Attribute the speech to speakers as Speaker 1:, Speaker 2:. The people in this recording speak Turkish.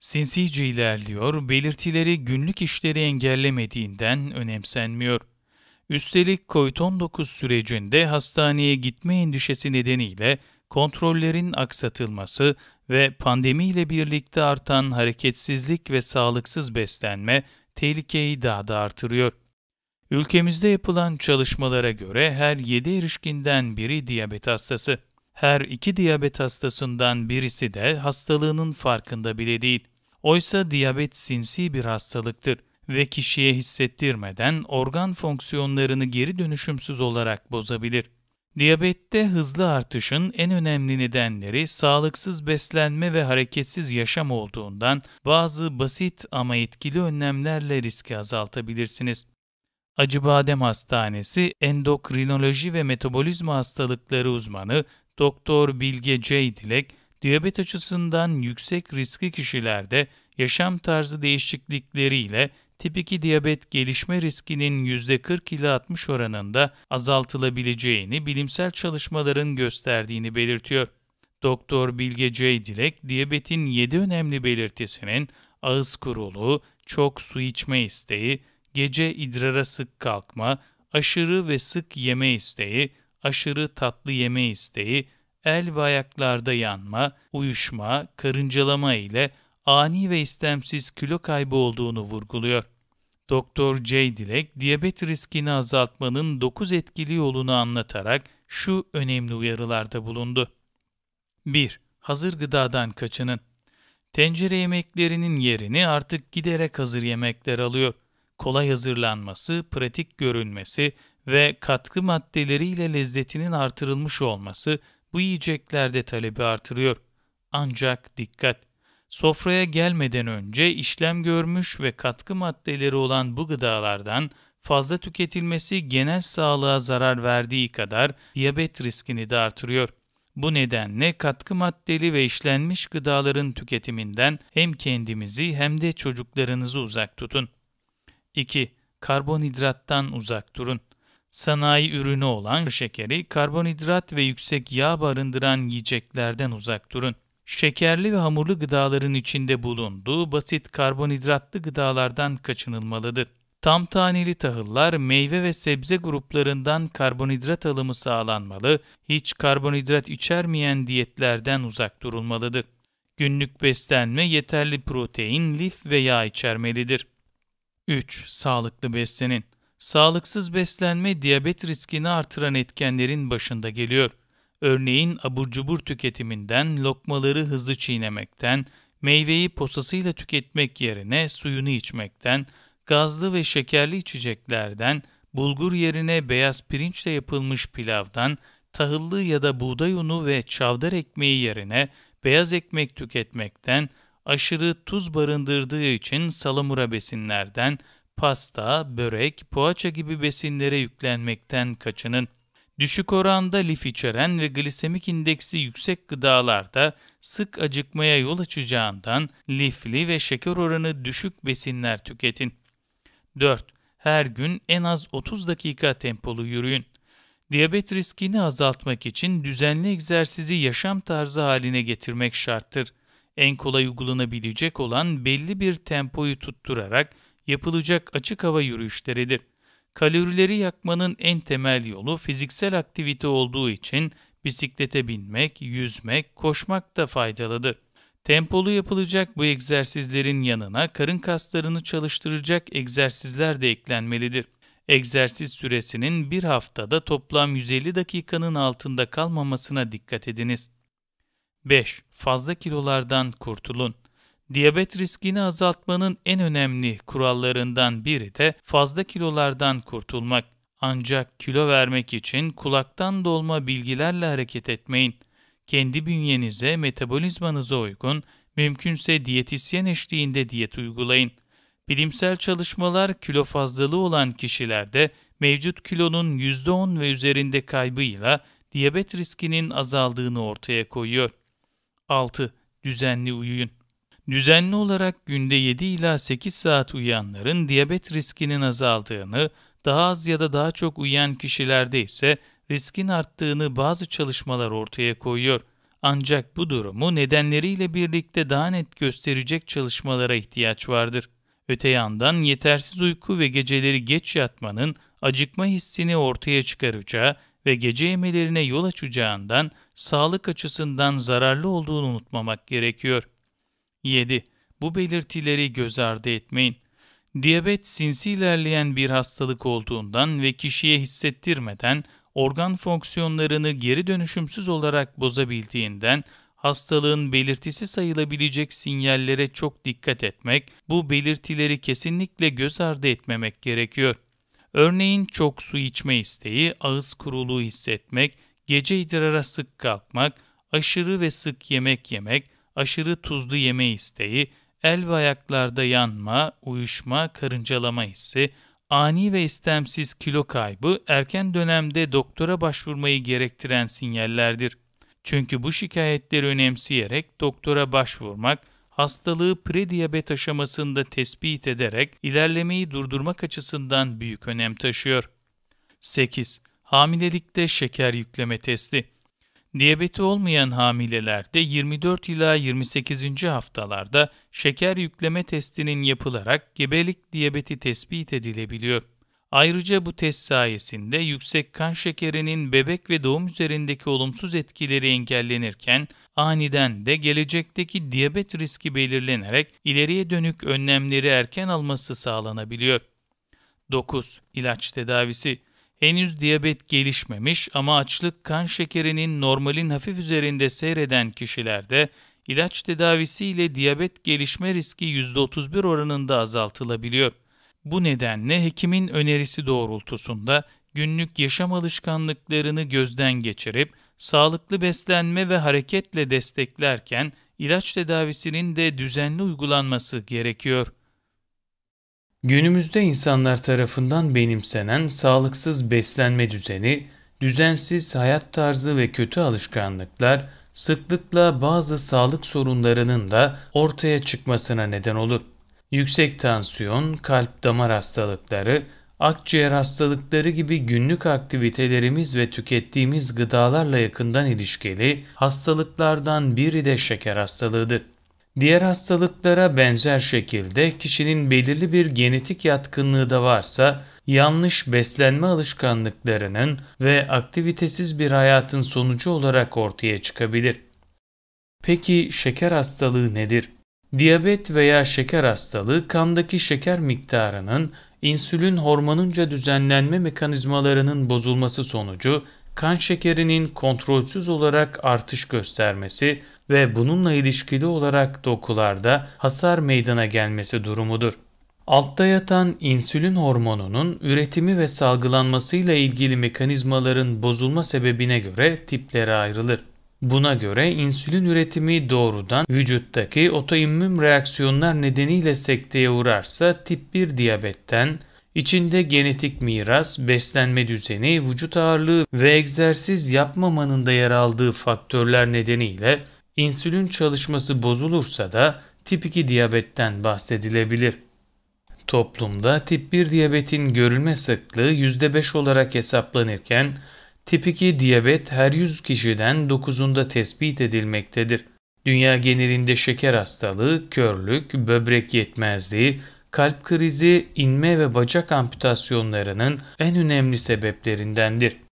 Speaker 1: Sinsice ilerliyor, belirtileri günlük işleri engellemediğinden önemsenmiyor. Üstelik COVID-19 sürecinde hastaneye gitme endişesi nedeniyle kontrollerin aksatılması ve pandemiyle birlikte artan hareketsizlik ve sağlıksız beslenme tehlikeyi daha da artırıyor. Ülkemizde yapılan çalışmalara göre her 7 erişkinden biri diyabet hastası her iki diyabet hastasından birisi de hastalığının farkında bile değil. Oysa diyabet sinsi bir hastalıktır ve kişiye hissettirmeden organ fonksiyonlarını geri dönüşümsüz olarak bozabilir. Diyabette hızlı artışın en önemli nedenleri sağlıksız beslenme ve hareketsiz yaşam olduğundan bazı basit ama etkili önlemlerle riski azaltabilirsiniz. Acıbadem Hastanesi Endokrinoloji ve Metabolizma Hastalıkları uzmanı Doktor Bilge C. Dilek, diyabet açısından yüksek riskli kişilerde yaşam tarzı değişiklikleriyle tip 2 diyabet gelişme riskinin %40 ile 60 oranında azaltılabileceğini bilimsel çalışmaların gösterdiğini belirtiyor. Doktor Bilge C. Dilek, diyabetin 7 önemli belirtisinin ağız kuruluğu, çok su içme isteği, gece idrara sık kalkma, aşırı ve sık yeme isteği, aşırı tatlı yeme isteği, el ve ayaklarda yanma, uyuşma, karıncalama ile ani ve istemsiz kilo kaybı olduğunu vurguluyor. Doktor J. Dilek, diyabet riskini azaltmanın 9 etkili yolunu anlatarak şu önemli uyarılarda bulundu. 1. Hazır gıdadan kaçının. Tencere yemeklerinin yerini artık giderek hazır yemekler alıyor. Kolay hazırlanması, pratik görünmesi ve katkı maddeleriyle lezzetinin artırılmış olması bu yiyeceklerde talebi artırıyor. Ancak dikkat! Sofraya gelmeden önce işlem görmüş ve katkı maddeleri olan bu gıdalardan fazla tüketilmesi genel sağlığa zarar verdiği kadar diyabet riskini de artırıyor. Bu nedenle katkı maddeli ve işlenmiş gıdaların tüketiminden hem kendimizi hem de çocuklarınızı uzak tutun. 2. Karbonhidrattan uzak durun sanayi ürünü olan şekeri, karbonhidrat ve yüksek yağ barındıran yiyeceklerden uzak durun. Şekerli ve hamurlu gıdaların içinde bulunduğu basit karbonhidratlı gıdalardan kaçınılmalıdır. Tam taneli tahıllar meyve ve sebze gruplarından karbonhidrat alımı sağlanmalı, hiç karbonhidrat içermeyen diyetlerden uzak durulmalıdır. Günlük beslenme yeterli protein, lif ve yağ içermelidir. 3. Sağlıklı beslenin. Sağlıksız beslenme diyabet riskini artıran etkenlerin başında geliyor. Örneğin abur cubur tüketiminden, lokmaları hızlı çiğnemekten, meyveyi posasıyla tüketmek yerine suyunu içmekten, gazlı ve şekerli içeceklerden, bulgur yerine beyaz pirinçle yapılmış pilavdan, tahıllı ya da buğday unu ve çavdar ekmeği yerine beyaz ekmek tüketmekten, aşırı tuz barındırdığı için salamura besinlerden, pasta, börek, poğaça gibi besinlere yüklenmekten kaçının. Düşük oranda lif içeren ve glisemik indeksi yüksek gıdalarda sık acıkmaya yol açacağından lifli ve şeker oranı düşük besinler tüketin. 4. Her gün en az 30 dakika tempolu yürüyün. Diyabet riskini azaltmak için düzenli egzersizi yaşam tarzı haline getirmek şarttır. En kolay uygulanabilecek olan belli bir tempoyu tutturarak yapılacak açık hava yürüyüşleridir. Kalorileri yakmanın en temel yolu fiziksel aktivite olduğu için bisiklete binmek, yüzmek, koşmak da faydalıdır. Tempolu yapılacak bu egzersizlerin yanına karın kaslarını çalıştıracak egzersizler de eklenmelidir. Egzersiz süresinin bir haftada toplam 150 dakikanın altında kalmamasına dikkat ediniz. 5. Fazla kilolardan kurtulun. Diyabet riskini azaltmanın en önemli kurallarından biri de fazla kilolardan kurtulmak. Ancak kilo vermek için kulaktan dolma bilgilerle hareket etmeyin. Kendi bünyenize, metabolizmanıza uygun, mümkünse diyetisyen eşliğinde diyet uygulayın. Bilimsel çalışmalar kilo fazlalığı olan kişilerde mevcut kilonun %10 ve üzerinde kaybıyla diyabet riskinin azaldığını ortaya koyuyor. 6. Düzenli uyuyun düzenli olarak günde 7 ila 8 saat uyuyanların diyabet riskinin azaldığını, daha az ya da daha çok uyuyan kişilerde ise riskin arttığını bazı çalışmalar ortaya koyuyor. Ancak bu durumu nedenleriyle birlikte daha net gösterecek çalışmalara ihtiyaç vardır. Öte yandan yetersiz uyku ve geceleri geç yatmanın acıkma hissini ortaya çıkaracağı ve gece yemelerine yol açacağından sağlık açısından zararlı olduğunu unutmamak gerekiyor. 7. Bu belirtileri göz ardı etmeyin. Diyabet sinsi ilerleyen bir hastalık olduğundan ve kişiye hissettirmeden organ fonksiyonlarını geri dönüşümsüz olarak bozabildiğinden hastalığın belirtisi sayılabilecek sinyallere çok dikkat etmek, bu belirtileri kesinlikle göz ardı etmemek gerekiyor. Örneğin çok su içme isteği, ağız kuruluğu hissetmek, gece idrara sık kalkmak, aşırı ve sık yemek yemek, aşırı tuzlu yeme isteği, el ve ayaklarda yanma, uyuşma, karıncalama hissi, ani ve istemsiz kilo kaybı erken dönemde doktora başvurmayı gerektiren sinyallerdir. Çünkü bu şikayetleri önemseyerek doktora başvurmak, hastalığı prediyabet aşamasında tespit ederek ilerlemeyi durdurmak açısından büyük önem taşıyor. 8. Hamilelikte şeker yükleme testi Diyabeti olmayan hamilelerde 24 ila 28. haftalarda şeker yükleme testinin yapılarak gebelik diyabeti tespit edilebiliyor. Ayrıca bu test sayesinde yüksek kan şekerinin bebek ve doğum üzerindeki olumsuz etkileri engellenirken, aniden de gelecekteki diyabet riski belirlenerek ileriye dönük önlemleri erken alması sağlanabiliyor. 9. İlaç tedavisi Henüz diyabet gelişmemiş ama açlık kan şekerinin normalin hafif üzerinde seyreden kişilerde ilaç tedavisiyle diyabet gelişme riski %31 oranında azaltılabiliyor. Bu nedenle hekimin önerisi doğrultusunda günlük yaşam alışkanlıklarını gözden geçirip sağlıklı beslenme ve hareketle desteklerken ilaç tedavisinin de düzenli uygulanması gerekiyor. Günümüzde insanlar tarafından benimsenen sağlıksız beslenme düzeni, düzensiz hayat tarzı ve kötü alışkanlıklar sıklıkla bazı sağlık sorunlarının da ortaya çıkmasına neden olur. Yüksek tansiyon, kalp damar hastalıkları, akciğer hastalıkları gibi günlük aktivitelerimiz ve tükettiğimiz gıdalarla yakından ilişkili hastalıklardan biri de şeker hastalığıdır. Diğer hastalıklara benzer şekilde kişinin belirli bir genetik yatkınlığı da varsa yanlış beslenme alışkanlıklarının ve aktivitesiz bir hayatın sonucu olarak ortaya çıkabilir. Peki şeker hastalığı nedir? Diyabet veya şeker hastalığı kandaki şeker miktarının insülin hormonunca düzenlenme mekanizmalarının bozulması sonucu kan şekerinin kontrolsüz olarak artış göstermesi ve bununla ilişkili olarak dokularda hasar meydana gelmesi durumudur. Altta yatan insülin hormonunun üretimi ve salgılanmasıyla ilgili mekanizmaların bozulma sebebine göre tiplere ayrılır. Buna göre insülin üretimi doğrudan vücuttaki otoimmün reaksiyonlar nedeniyle sekteye uğrarsa tip 1 diyabetten, içinde genetik miras, beslenme düzeni, vücut ağırlığı ve egzersiz yapmamanın da yer aldığı faktörler nedeniyle insülin çalışması bozulursa da tip 2 diyabetten bahsedilebilir. Toplumda tip 1 diyabetin görülme sıklığı %5 olarak hesaplanırken, tip 2 diyabet her 100 kişiden 9'unda tespit edilmektedir. Dünya genelinde şeker hastalığı, körlük, böbrek yetmezliği, kalp krizi, inme ve bacak amputasyonlarının en önemli sebeplerindendir.